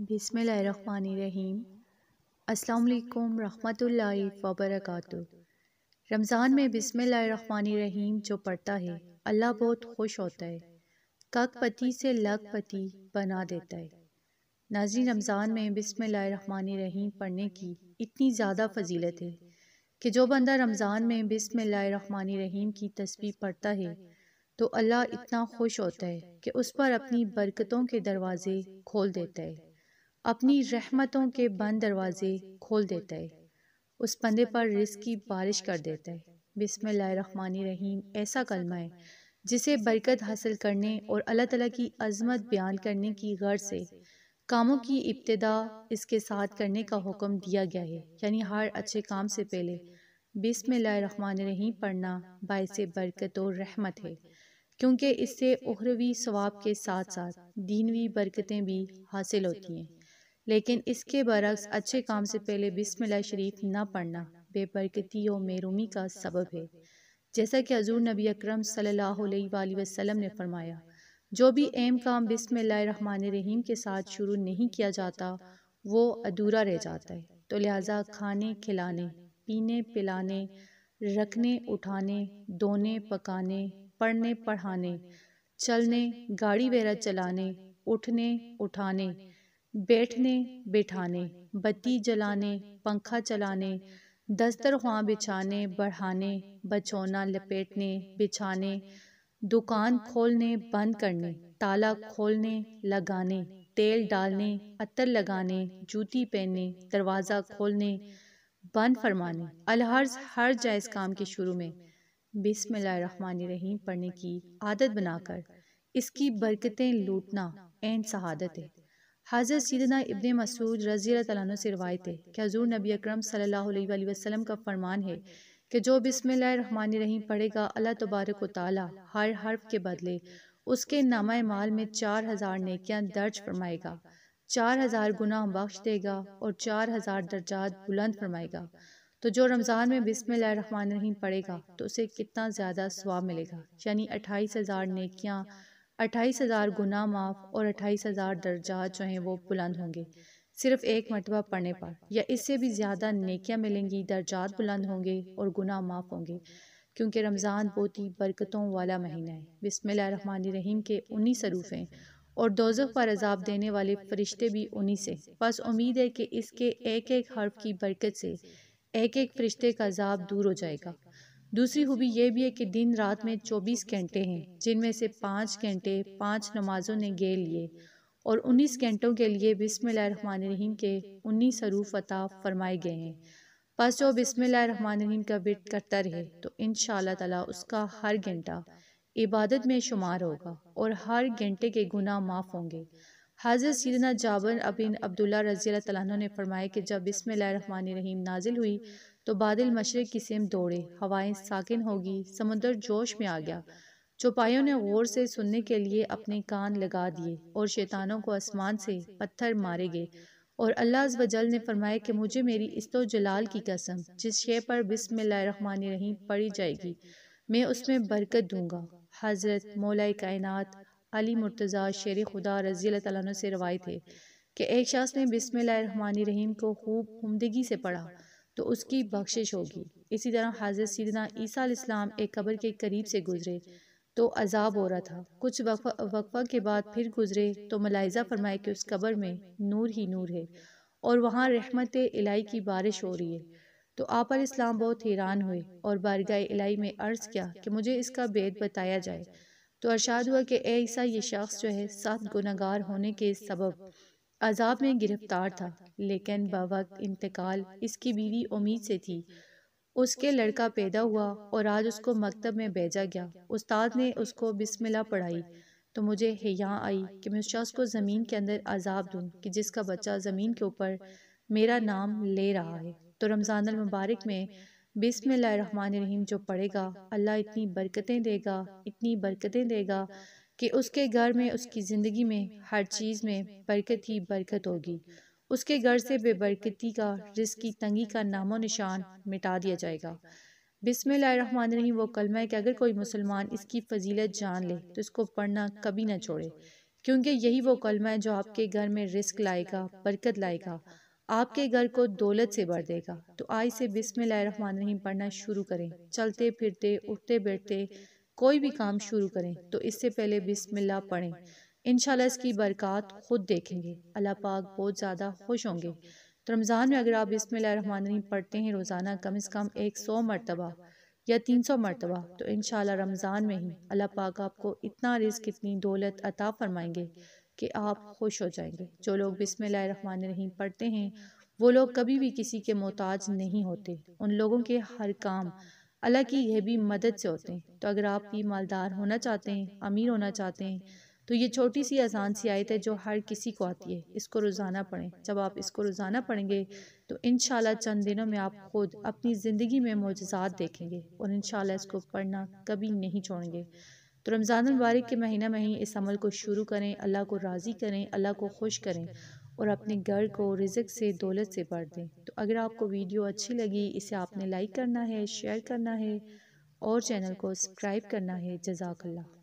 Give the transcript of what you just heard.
बिसमीम अल्लाम रहमतुल्लाह व रमज़ान में रहीम जो पढ़ता है अल्लाह बहुत खुश होता है ककपति से पति बना देता है नाजी रमज़ान में रहीम पढ़ने की इतनी ज़्यादा फजीलत है कि जो बंदा रमज़ान में रहीम की तस्वीर पढ़ता है तो अल्लाह इतना खुश होता है कि उस पर अपनी बरकतों के दरवाज़े खोल देता है अपनी रहमतों के बंद दरवाजे खोल देता है उस पंदे पर रिस्क की बारिश कर देता है बिसमान रहीम ऐसा कलमा है जिसे बरकत हासिल करने और अल्लाह तला की अजमत बयान करने की गर्ज से कामों की इब्तदा इसके साथ करने का हुक्म दिया गया है यानी हर अच्छे काम से पहले रहमान रहीम पढ़ना बायस बरकत और रहमत है क्योंकि इससे उहरवी स्वाब के साथ साथ दीनवी बरकतें भी हासिल होती हैं लेकिन इसके बरक्स अच्छे काम से पहले बिस्मिल्लाह शरीफ ना पढ़ना बेबरकती और मेरूमी का सबब है जैसा कि हजूर नबी अक्रम सल्हसम ने फरमाया जो भी एम काम बिस्मिल्लाह रहीम के साथ शुरू नहीं किया जाता वो अधूरा रह जाता है तो, तो लिहाजा खाने खिलाने पीने पिलाने रखने उठाने धोने पकाने पढ़ने पढ़ाने चलने गाड़ी वगैरह चलाने उठने उठाने बैठने बैठाने बत्ती जलाने पंखा चलाने दस्तरखां बिछाने बढ़ाने बचौना लपेटने बिछाने दुकान खोलने बंद करने ताला खोलने लगाने तेल डालने अतर लगाने जूती पहनने दरवाज़ा खोलने बंद फरमाने अलहर्ज हर जायज़ काम के शुरू में रहीम पढ़ने की आदत बनाकर इसकी बरकतें लूटना एन शहादत है हज़रत सीदना इबन मसूद रज़ी तैन से रवायत है कि हजूर नबी अक्रम सल्लल्लाहु वसलम का फ़रमान है कि जो रहमान रहीम पढ़ेगा अल्लाह तबारक वाली हर हर्फ के बदले उसके नामा माल में चार हज़ार नकियाँ दर्ज फरमाएगा चार हज़ार गुनाह बख्श देगा और चार हज़ार दर्जात बुलंद फरमाएगा तो जो रमज़ान में रहमान रहीम पढ़ेगा तो उसे कितना ज़्यादा स्वाब मिलेगा यानी अट्ठाईस हज़ार नकियाँ अट्ठाईस हज़ार गुना माफ़ और अट्ठाईस हज़ार दर्जात जो हैं वो बुलंद होंगे सिर्फ एक मरतबा पढ़ने पर या इससे भी ज़्यादा नेकियाँ मिलेंगी दर्जात बुलंद होंगे और गुना माफ़ होंगे क्योंकि रमज़ान बहुत ही बरकतों वाला महीना है बिसमिल्ल रहीम के उन्नीस सरूफ़ हैं और दोजफ़ पर अजाब देने वाले फरिश्ते भी उन्हीं से बस उम्मीद है कि इसके एक एक हर्फ की बरकत से एक एक फरिश्ते का अजाब दूर हो जाएगा दूसरी खूबी यह भी है कि दिन रात में 24 घंटे हैं जिनमें से पाँच घंटे पाँच नमाजों ने गे लिए और 19 घंटों के लिए रहीम के उन्नीस हरूफ अता फरमाए गए हैं बस जो रहीम का विरत करता रहे तो इन ताला उसका हर घंटा इबादत में शुमार होगा और हर घंटे के गुना माफ़ होंगे हाजिर सीदना जाबर अबिन अब्दुल्ला रजी तला ने फरमाया कि जब रहीम नाजिल हुई तो बादल मशरक़ की सेम दौड़े हवाएं साकिन होगी समुद्र जोश में आ गया चौपाइयों ने गौर से सुनने के लिए अपने कान लगा दिए और शैतानों को आसमान से पत्थर मारे गए और अल्लाह वजल ने फरमाया कि मुझे मेरी इस्तो तो जलाल की कसम जिस शे पर बिसमान रहीम पड़ी जाएगी मैं उसमें बरकत दूंगा हज़रत मौला कायनात अली मुर्तज़ा शेर खुदा रज़ी तु से रवायत है कि एक शख्स ने रहीम को खूब उमदगी से पढ़ा तो, तो उसकी बख्शिश होगी इसी तरह हाजिर सीदना ईसा इस्लाम एक कब्र के करीब से गुजरे तो, तो अजाब हो रहा था कुछ वक्फा के बाद फिर गुजरे तो मलाइजा फरमाए कि उस कब्र में नूर ही नूर है और वहाँ रहमत इलाई की बारिश हो रही है तो आप इस्लाम बहुत हैरान हुए और बारगाह इलाई में अर्ज़ किया कि मुझे इसका भेद बताया जाए तो अर्शाद हुआ कि ऐसा ये शख्स जो है सात गुनागार होने के सबब अजाब में गिरफ्तार था लेकिन बवक इंतकाल इसकी बीवी उम्मीद से थी उसके लड़का पैदा हुआ और आज उसको मकतब में भेजा गया उस्ताद ने उसको बिस्मिल्लाह पढ़ाई तो मुझे यहाँ आई कि मैं उस शख्स को ज़मीन के अंदर अजाब दूँ कि जिसका बच्चा ज़मीन के ऊपर मेरा नाम ले रहा है तो रमज़ान मुबारक में बिसमीम जो पढ़ेगा अल्लाह इतनी बरकतें देगा इतनी बरकतें देगा कि उसके घर में उसकी ज़िंदगी में हर चीज़ में बरकत ही बरकत होगी उसके घर से बेबरकती का रिस्क की तंगी का नामो निशान मिटा दिया जाएगा रहीम वो कलमा है कि अगर कोई मुसलमान इसकी फजीलत जान ले तो इसको पढ़ना कभी ना छोड़े क्योंकि यही वो कलमा है जो आपके घर में रिस्क लाएगा बरकत लाएगा आपके घर को दौलत से भर देगा तो आई से बिसमीम पढ़ना शुरू करें चलते फिरते उठते बैठते कोई भी काम शुरू करें तो इससे पहले बिसमिल्ला पढ़ें इनशाला इसकी बरक़ात खुद देखेंगे अल्लाह पाक बहुत ज़्यादा खुश होंगे तो रमज़ान में अगर आप बिसमीम पढ़ते हैं रोज़ाना कम अज़ कम एक सौ मरतबा या तीन सौ मरतबा तो इन रमज़ान में ही अल्लाह पाक आपको इतना रिस्क इतनी दौलत अता फरमाएंगे कि आप खुश हो जाएंगे जो लोग रहीम पढ़ते हैं वो लोग कभी भी किसी के मोहताज नहीं होते उन लोगों के हर काम अल्लाह की यह भी मदद से होते हैं तो अगर आप भी मालदार होना चाहते हैं अमीर होना चाहते हैं तो ये छोटी सी आसान सी आयत है जो हर किसी को आती है इसको रोज़ाना पढ़ें जब आप इसको रोज़ाना पढ़ेंगे तो इन चंद दिनों में आप खुद अपनी ज़िंदगी में मोजात देखेंगे और इन इसको पढ़ना कभी नहीं छोड़ेंगे तो रमज़ान मुबारक के महीना में ही इस अमल को शुरू करें अल्लाह को राज़ी करें अल्लाह को खुश करें और अपने घर को रिजक से दौलत से भर दें तो अगर आपको वीडियो अच्छी लगी इसे आपने लाइक करना है शेयर करना है और चैनल को सब्सक्राइब करना है जजाकल्ला